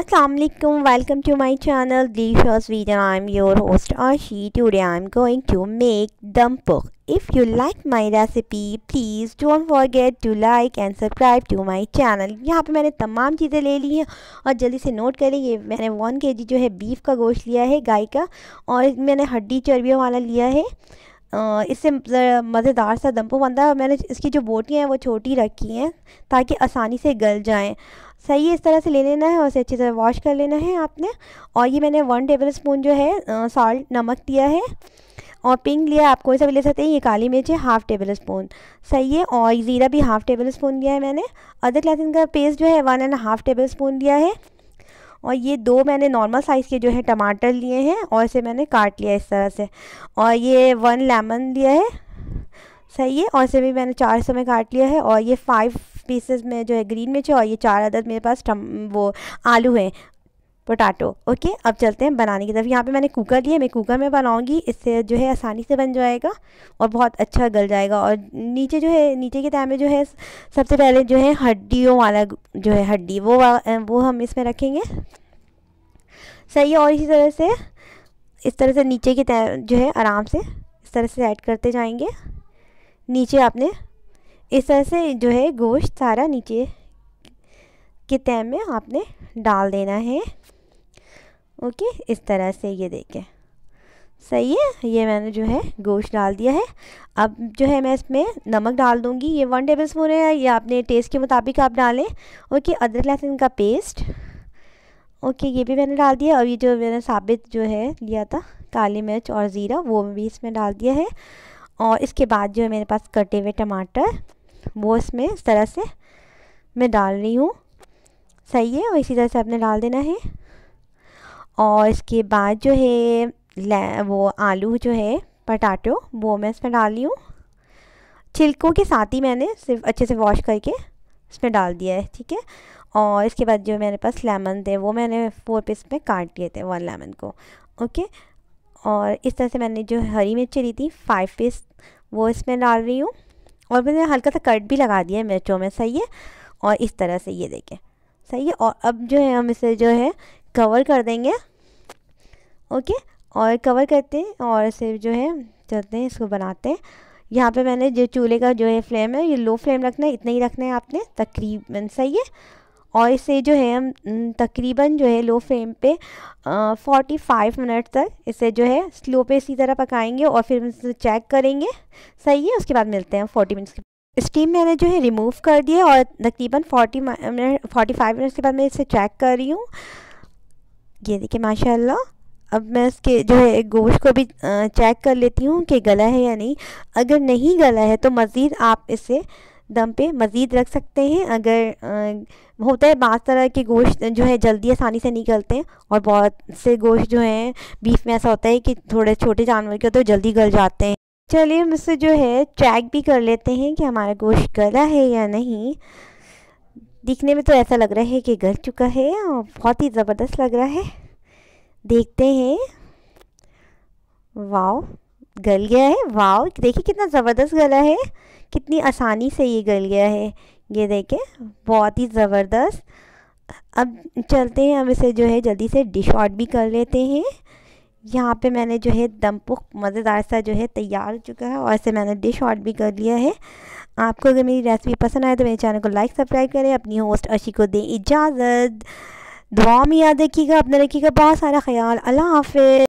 Assalamualaikum welcome to my channel Delicious Vegan I'm your host Ashi today I'm going to make dum pork if you like my recipe please don't forget to like and subscribe to my channel यहाँ पे मैंने तमाम चीज़ें ले ली हैं और जल्दी से नोट करें ये मैंने वन के जी जो है बीफ का गोश्त लिया है गाय का और मैंने हड्डी चर्बियों वाला लिया है इससे मज़ेदार सा दम्पो बनता है मैंने इसकी जो बोटियाँ हैं वो छोटी रखी हैं ताकि आसानी से गल जाएँ सही है इस तरह से ले लेना है और इसे अच्छी तरह वॉश कर लेना है आपने और ये मैंने वन टेबल स्पून जो है सॉल्ट नमक दिया है और पिंक लिया आप कोई सा भी ले सकते हैं ये काली मिर्च है हाफ़ टेबल स्पून सही है और ज़ीरा भी हाफ़ टेबल स्पून दिया है मैंने अदरक लहसुन का पेस्ट जो है one and half tablespoon दिया है और ये दो मैंने नॉर्मल साइज़ के जो है टमाटर लिए हैं और इसे मैंने काट लिया इस तरह से और ये वन लेमन दिया है सही है और इसे भी मैंने चार सौ में काट लिया है और ये फाइव पीसेस में जो है ग्रीन मिर्च है और ये चार अदद मेरे पास वो आलू है पोटाटो ओके अब चलते हैं बनाने की तरफ यहाँ पे मैंने कुकर लिया मैं कुकर में बनाऊँगी इससे जो है आसानी से बन जाएगा और बहुत अच्छा गल जाएगा और नीचे जो है नीचे के टाइम में जो है सबसे पहले जो है हड्डियों वाला जो है हड्डी वो वो हम इसमें रखेंगे सही है और इसी तरह से इस तरह से नीचे के जो है आराम से इस तरह से ऐड करते जाएंगे नीचे आपने इस तरह से जो है गोश्त सारा नीचे के तय में आपने डाल देना है ओके इस तरह से ये देखें सही है ये मैंने जो है गोश्त डाल दिया है अब जो है मैं इसमें नमक डाल दूँगी ये वन टेबल स्पून है ये आपने टेस्ट के मुताबिक आप डालें ओके अदरक लहसुन का पेस्ट ओके ये भी मैंने डाल दिया और ये जो मैंने साबित जो है लिया था काली मिर्च और ज़ीरा वो भी इसमें डाल दिया है और इसके बाद जो है मेरे पास कटे हुए टमाटर वो इसमें इस तरह से मैं डाल रही हूँ सही है और इसी तरह से आपने डाल देना है और इसके बाद जो है वो आलू जो है पटाटो वो मैं इसमें डाल रही हूँ छिलकों के साथ ही मैंने सिर्फ अच्छे से वॉश करके इसमें डाल दिया है ठीक है और इसके बाद जो मेरे पास लेमन थे वो मैंने फोर पीस में काट दिए थे वन लेमन को ओके और इस तरह से मैंने जो हरी मिर्ची ली थी फाइव पीस वो इसमें डाल रही हूँ और मैंने हल्का सा कट भी लगा दिया है मिर्चों में सही है और इस तरह से ये देखें सही है और अब जो है हम इसे जो है कवर कर देंगे ओके और कवर करते हैं और इसे जो है चलते हैं इसको बनाते हैं यहाँ पे मैंने जो चूल्हे का जो है फ्लेम है ये लो फ्लेम रखना है इतना ही रखना है आपने तकरीबन सही है और इसे जो है हम तकरीबन जो है लो फ्लेम पे फोर्टी फाइव मिनट तक इसे जो है स्लो पे इसी तरह पकाएंगे और फिर इसे चेक करेंगे सही है उसके बाद मिलते हैं फोर्टी मिनट्स के स्टीम मैंने जो है रिमूव कर दिया और तकरीबन forty minute forty five minutes के बाद मैं इसे चेक कर रही हूँ ये देखिए माशाल्लाह अब मैं इसके जो है गोश्त को भी चेक कर लेती हूँ कि गला है या नहीं अगर नहीं गला है तो मज़ीद आप इसे दम पे मज़ीद रख सकते हैं अगर आ, होता है बात तरह के गोश्त जो है जल्दी आसानी से निकलते हैं और बहुत से गोश्त जो हैं बीफ में ऐसा होता है कि थोड़े छोटे जानवर के होते हैं जल्दी गल जाते हैं चलिए हम इससे जो है ट्रैक भी कर लेते हैं कि हमारा गोश्त गला है या नहीं दिखने में तो ऐसा लग रहा है कि गल चुका है और बहुत ही ज़बरदस्त लग रहा है देखते हैं वाओ गल गया है वाह देखिए कितना ज़बरदस्त गला है कितनी आसानी से ये गल गया है ये देखें बहुत ही ज़बरदस्त अब चलते हैं अब इसे जो है जल्दी से डिश आउट भी कर लेते हैं यहाँ पे मैंने जो है दम पुख मज़ेदार सा जो है तैयार हो चुका है और इसे मैंने डिश आउट भी कर लिया है आपको अगर मेरी रेसिपी पसंद आए तो मेरे चैनल को लाइक सब्सक्राइब करें अपनी होस्ट अशी को दें इजाज़त दुआ में याद रखिएगा अपने रखिएगा बहुत सारा ख्याल अल्लाह हाफि